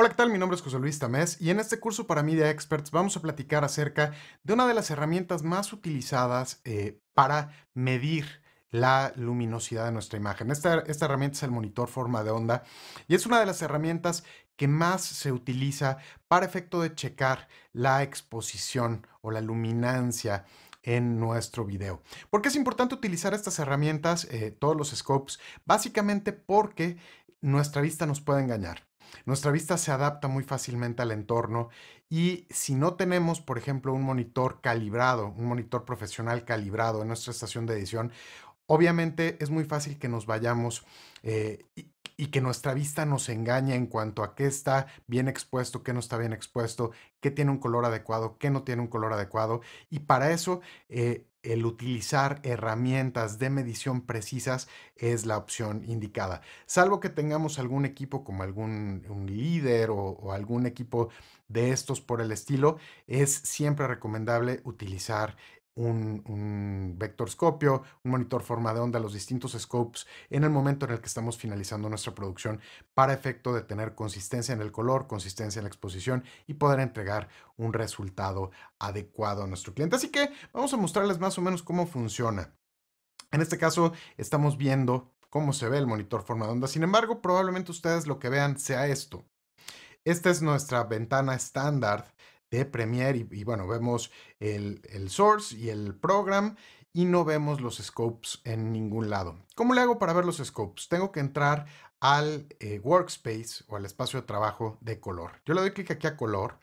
Hola, ¿qué tal? Mi nombre es José Luis Tamés y en este curso para Media Experts vamos a platicar acerca de una de las herramientas más utilizadas eh, para medir la luminosidad de nuestra imagen. Esta, esta herramienta es el monitor forma de onda y es una de las herramientas que más se utiliza para efecto de checar la exposición o la luminancia en nuestro video. ¿Por qué es importante utilizar estas herramientas, eh, todos los scopes? Básicamente porque nuestra vista nos puede engañar. Nuestra vista se adapta muy fácilmente al entorno y si no tenemos, por ejemplo, un monitor calibrado, un monitor profesional calibrado en nuestra estación de edición, obviamente es muy fácil que nos vayamos eh, y, que nuestra vista nos engañe en cuanto a qué está bien expuesto, qué no está bien expuesto, qué tiene un color adecuado, qué no tiene un color adecuado. Y para eso... Eh, el utilizar herramientas de medición precisas es la opción indicada. Salvo que tengamos algún equipo como algún un líder o, o, algún equipo de estos por el estilo, es siempre recomendable utilizar un, un vectorscopio, un monitor forma de onda, los distintos scopes en el momento en el que estamos finalizando nuestra producción para efecto de tener consistencia en el color, consistencia en la exposición y poder entregar un resultado adecuado a nuestro cliente. Así que vamos a mostrarles más o menos cómo funciona. En este caso estamos viendo cómo se ve el monitor forma de onda. Sin embargo, probablemente ustedes lo que vean sea esto. Esta es nuestra ventana estándar de Premiere y, bueno, vemos el, source y el program y no vemos los scopes en ningún lado. ¿Cómo le hago para ver los scopes? Tengo que entrar al eh, workspace o al espacio de trabajo de color. Yo le doy clic aquí a color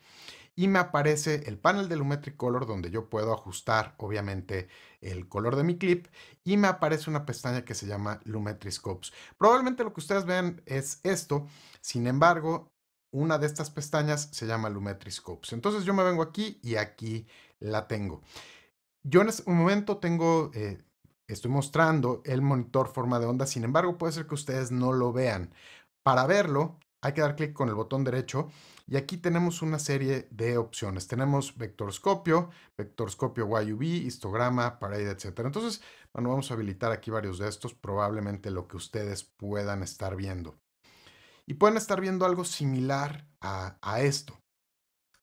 y me aparece el panel de Lumetri Color donde yo puedo ajustar obviamente el color de mi clip y me aparece una pestaña que se llama Lumetri Scopes. Probablemente lo que ustedes vean es esto, sin embargo una de estas pestañas se llama Lumetriscopes. Entonces yo me vengo aquí y aquí la tengo. Yo en este momento tengo, eh, estoy mostrando el monitor forma de onda, sin embargo puede ser que ustedes no lo vean. Para verlo hay que dar clic con el botón derecho y aquí tenemos una serie de opciones. Tenemos vectorscopio, vectorscopio YUV, histograma, parade, etc. Entonces, bueno, vamos a habilitar aquí varios de estos, probablemente lo que ustedes puedan estar viendo. Y pueden estar viendo algo similar a, esto.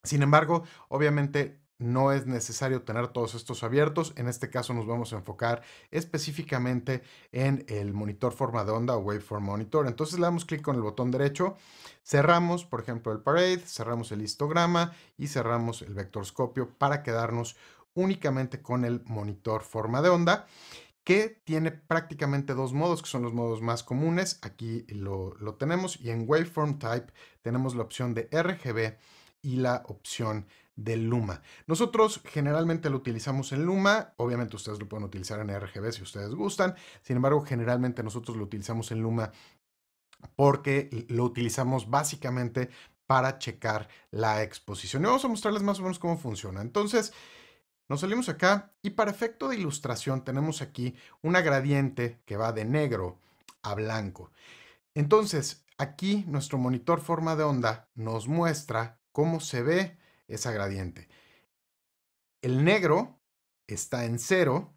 Sin embargo, obviamente no es necesario tener todos estos abiertos. En este caso nos vamos a enfocar específicamente en el monitor forma de onda o waveform monitor. Entonces le damos clic con el botón derecho, cerramos, por ejemplo, el parade, cerramos el histograma y cerramos el vectorscopio para quedarnos únicamente con el monitor forma de onda, que tiene prácticamente dos modos, que son los modos más comunes. Aquí lo, tenemos. Y en Waveform Type tenemos la opción de RGB y la opción de Luma. Nosotros generalmente lo utilizamos en Luma, obviamente ustedes lo pueden utilizar en RGB si ustedes gustan, sin embargo generalmente nosotros lo utilizamos en Luma porque lo utilizamos básicamente para checar la exposición. Y vamos a mostrarles más o menos cómo funciona. Entonces, nos salimos acá y para efecto de ilustración tenemos aquí una gradiente que va de negro a blanco. Entonces, aquí nuestro monitor forma de onda nos muestra cómo se ve esa gradiente. El negro está en cero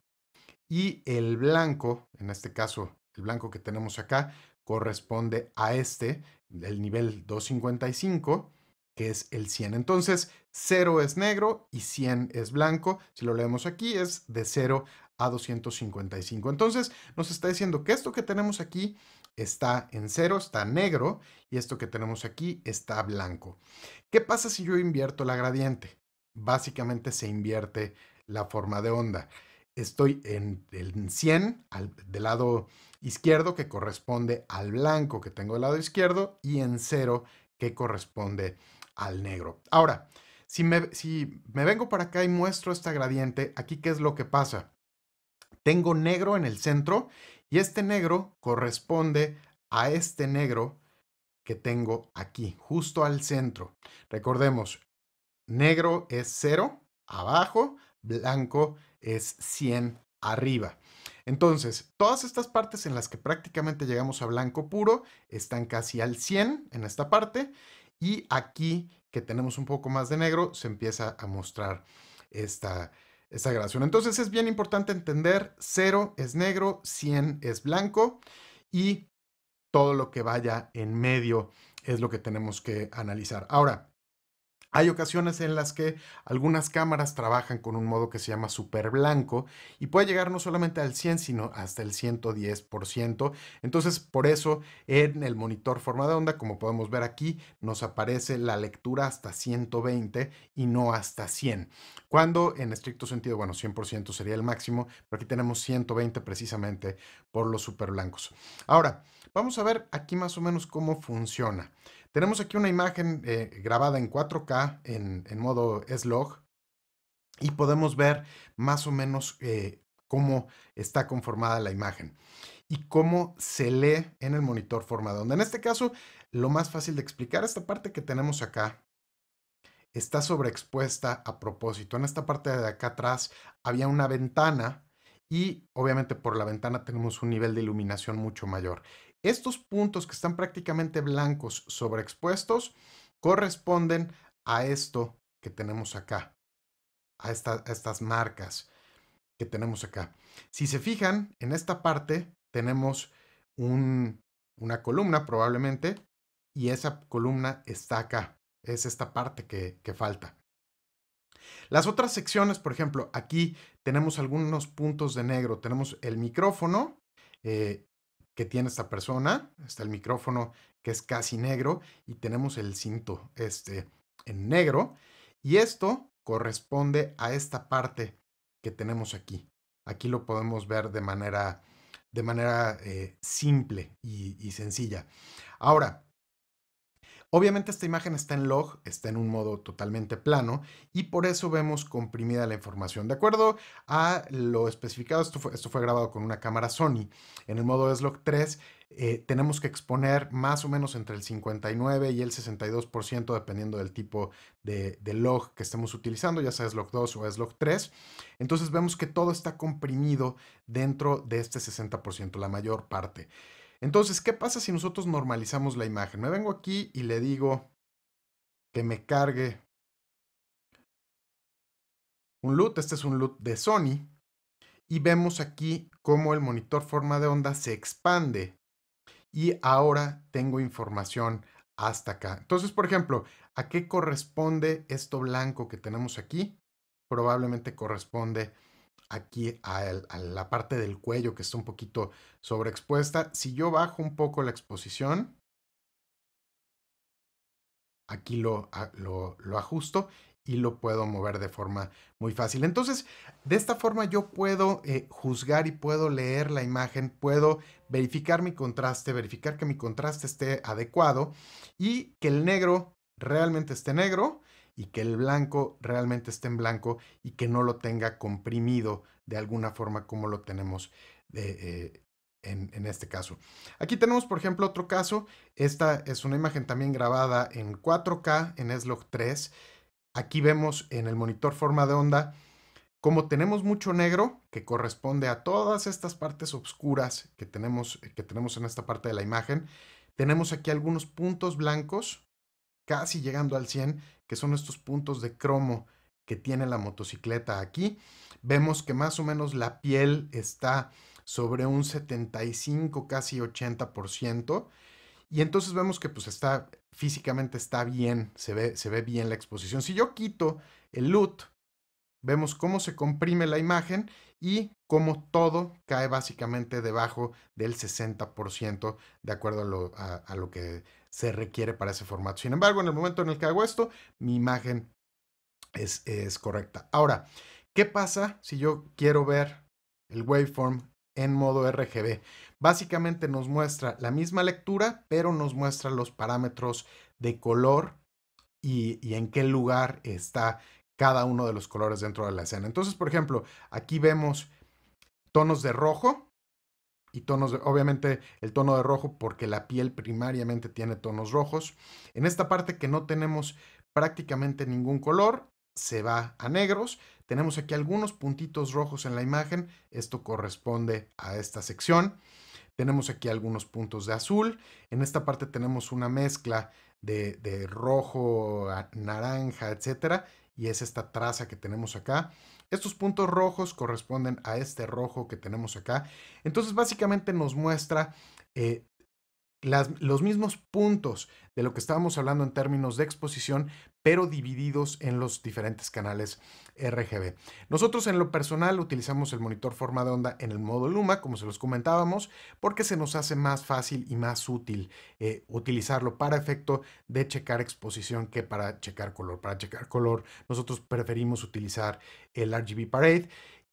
y el blanco, en este caso el blanco que tenemos acá, corresponde a este, el nivel 255, que es el 100. Entonces, 0 es negro y 100 es blanco. Si lo leemos aquí, es de 0 a 255. Entonces, nos está diciendo que esto que tenemos aquí está en 0, está negro, y esto que tenemos aquí está blanco. ¿Qué pasa si yo invierto la gradiente? Básicamente se invierte la forma de onda. Estoy en el 100 del lado izquierdo que corresponde al blanco que tengo del lado izquierdo y en 0 que corresponde al negro. Ahora, si me, si me vengo para acá y muestro esta gradiente, aquí qué es lo que pasa. Tengo negro en el centro y este negro corresponde a este negro que tengo aquí, justo al centro. Recordemos, negro es 0 abajo, blanco es 100 arriba. Entonces, todas estas partes en las que prácticamente llegamos a blanco puro están casi al 100 en esta parte y aquí que tenemos un poco más de negro, se empieza a mostrar esta, esta grabación. Entonces es bien importante entender, 0 es negro, 100 es blanco y todo lo que vaya en medio es lo que tenemos que analizar. Ahora, hay ocasiones en las que algunas cámaras trabajan con un modo que se llama super blanco y puede llegar no solamente al 100, sino hasta el 110%. Entonces, por eso en el monitor forma de onda, como podemos ver aquí, nos aparece la lectura hasta 120 y no hasta 100. Cuando en estricto sentido, bueno, 100% sería el máximo, pero aquí tenemos 120 precisamente por los super blancos. Ahora, vamos a ver aquí más o menos cómo funciona. Tenemos aquí una imagen eh, grabada en 4K en, modo S-Log y podemos ver más o menos eh, cómo está conformada la imagen y cómo se lee en el monitor forma En este caso, lo más fácil de explicar, esta parte que tenemos acá está sobreexpuesta a propósito. En esta parte de acá atrás había una ventana y obviamente por la ventana tenemos un nivel de iluminación mucho mayor. Estos puntos que están prácticamente blancos sobreexpuestos corresponden a esto que tenemos acá, a, estas marcas que tenemos acá. Si se fijan, en esta parte tenemos una columna probablemente y esa columna está acá. Es esta parte que, falta. Las otras secciones, por ejemplo, aquí tenemos algunos puntos de negro. Tenemos el micrófono eh, que tiene esta persona. Está el micrófono que es casi negro y tenemos el cinto este en negro. Y esto corresponde a esta parte que tenemos aquí. Aquí lo podemos ver de manera, de manera eh, simple y sencilla. Ahora, Obviamente esta imagen está en log, está en un modo totalmente plano y por eso vemos comprimida la información. De acuerdo a lo especificado, esto fue, grabado con una cámara Sony. En el modo SLOG 3 eh, tenemos que exponer más o menos entre el 59 y el 62% dependiendo del tipo de, de, log que estemos utilizando, ya sea SLOG log 2 o SLOG log 3. Entonces vemos que todo está comprimido dentro de este 60%, la mayor parte. Entonces, ¿qué pasa si nosotros normalizamos la imagen? Me vengo aquí y le digo que me cargue un loot. Este es un loot de Sony. Y vemos aquí cómo el monitor forma de onda se expande. Y ahora tengo información hasta acá. Entonces, por ejemplo, ¿a qué corresponde esto blanco que tenemos aquí? Probablemente corresponde aquí a, la parte del cuello que está un poquito sobreexpuesta. Si yo bajo un poco la exposición, aquí lo, ajusto y lo puedo mover de forma muy fácil. Entonces, de esta forma yo puedo eh, juzgar y puedo leer la imagen, puedo verificar mi contraste, verificar que mi contraste esté adecuado y que el negro realmente esté negro y que el blanco realmente esté en blanco y que no lo tenga comprimido de alguna forma como lo tenemos eh, en, este caso. Aquí tenemos, por ejemplo, otro caso. Esta es una imagen también grabada en 4K en SLOG 3. Aquí vemos en el monitor forma de onda como tenemos mucho negro que corresponde a todas estas partes oscuras que tenemos, que tenemos en esta parte de la imagen. Tenemos aquí algunos puntos blancos casi llegando al 100, que son estos puntos de cromo que tiene la motocicleta aquí. Vemos que más o menos la piel está sobre un 75, casi 80%. Y entonces vemos que pues está físicamente está bien, se ve, se ve bien la exposición. Si yo quito el LUT, vemos cómo se comprime la imagen y cómo todo cae básicamente debajo del 60% de acuerdo a lo, a lo que se requiere para ese formato. Sin embargo, en el momento en el que hago esto, mi imagen es, correcta. Ahora, ¿qué pasa si yo quiero ver el waveform en modo RGB? Básicamente nos muestra la misma lectura, pero nos muestra los parámetros de color y en qué lugar está cada uno de los colores dentro de la escena. Entonces, por ejemplo, aquí vemos tonos de rojo, y tonos obviamente el tono de rojo porque la piel primariamente tiene tonos rojos. En esta parte que no tenemos prácticamente ningún color, se va a negros. Tenemos aquí algunos puntitos rojos en la imagen, esto corresponde a esta sección. Tenemos aquí algunos puntos de azul. En esta parte tenemos una mezcla de, de rojo, naranja, etcétera y es esta traza que tenemos acá. Estos puntos rojos corresponden a este rojo que tenemos acá. Entonces básicamente nos muestra eh, los mismos puntos de lo que estábamos hablando en términos de exposición, pero divididos en los diferentes canales RGB. Nosotros en lo personal utilizamos el monitor forma de onda en el modo Luma, como se los comentábamos, porque se nos hace más fácil y más útil eh, utilizarlo para efecto de checar exposición que para checar color. Para checar color nosotros preferimos utilizar el RGB Parade.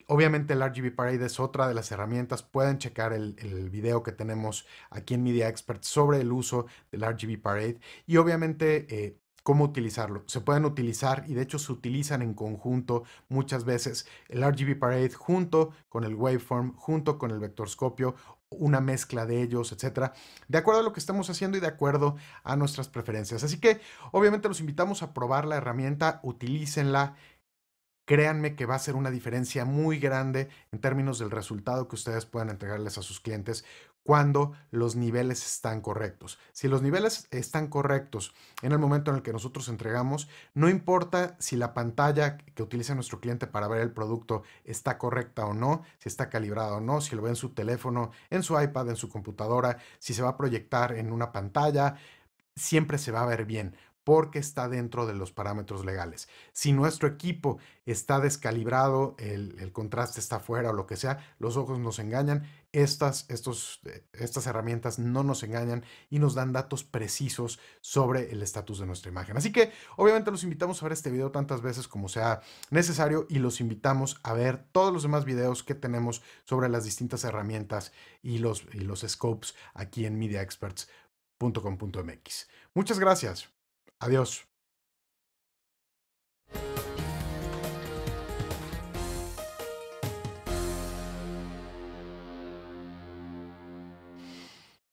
Obviamente el RGB Parade es otra de las herramientas. Pueden checar el, video que tenemos aquí en Media Expert sobre el uso del RGB Parade. Y obviamente eh, cómo utilizarlo. Se pueden utilizar y de hecho se utilizan en conjunto muchas veces el RGB Parade junto con el waveform, junto con el vectorscopio, una mezcla de ellos, etcétera, de acuerdo a lo que estamos haciendo y de acuerdo a nuestras preferencias. Así que obviamente los invitamos a probar la herramienta, utilícenla. Créanme que va a ser una diferencia muy grande en términos del resultado que ustedes puedan entregarles a sus clientes cuando los niveles están correctos. Si los niveles están correctos en el momento en el que nosotros entregamos, no importa si la pantalla que utiliza nuestro cliente para ver el producto está correcta o no, si está calibrada o no, si lo ve en su teléfono, en su iPad, en su computadora, si se va a proyectar en una pantalla, siempre se va a ver bien, porque está dentro de los parámetros legales. Si nuestro equipo está descalibrado, el, contraste está fuera o lo que sea, los ojos nos engañan, estas, estos, eh, estas herramientas no nos engañan y nos dan datos precisos sobre el estatus de nuestra imagen. Así que obviamente los invitamos a ver este video tantas veces como sea necesario y los invitamos a ver todos los demás videos que tenemos sobre las distintas herramientas y los, y los scopes aquí en mediaexperts.com.mx. Muchas gracias. Adiós.